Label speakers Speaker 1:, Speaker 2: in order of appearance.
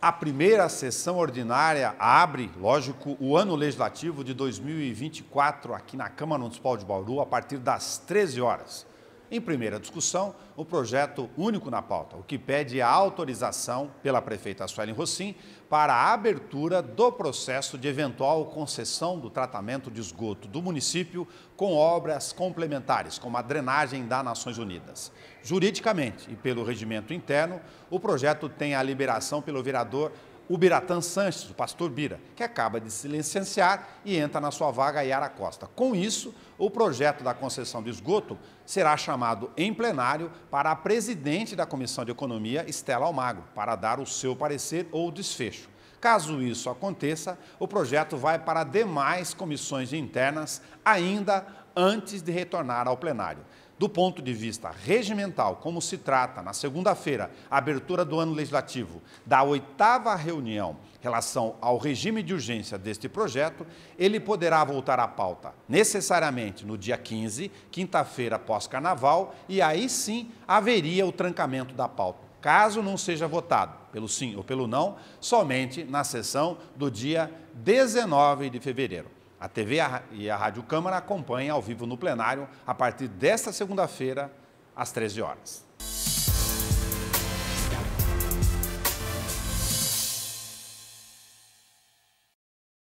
Speaker 1: A primeira sessão ordinária abre, lógico, o ano legislativo de 2024 aqui na Câmara Municipal de Bauru a partir das 13 horas. Em primeira discussão, o projeto único na pauta, o que pede a autorização pela prefeita Suelen Rossim para a abertura do processo de eventual concessão do tratamento de esgoto do município com obras complementares, como a drenagem das Nações Unidas. Juridicamente e pelo regimento interno, o projeto tem a liberação pelo vereador o Biratã Sanches, o pastor Bira, que acaba de se licenciar e entra na sua vaga Yara Costa. Com isso, o projeto da concessão de esgoto será chamado em plenário para a presidente da Comissão de Economia, Estela Almagro, para dar o seu parecer ou desfecho. Caso isso aconteça, o projeto vai para demais comissões internas ainda antes de retornar ao plenário. Do ponto de vista regimental, como se trata, na segunda-feira, abertura do ano legislativo, da oitava reunião em relação ao regime de urgência deste projeto, ele poderá voltar à pauta necessariamente no dia 15, quinta-feira pós-carnaval, e aí sim haveria o trancamento da pauta, caso não seja votado pelo sim ou pelo não, somente na sessão do dia 19 de fevereiro. A TV e a Rádio Câmara acompanham ao vivo no plenário a partir desta segunda-feira, às 13 horas.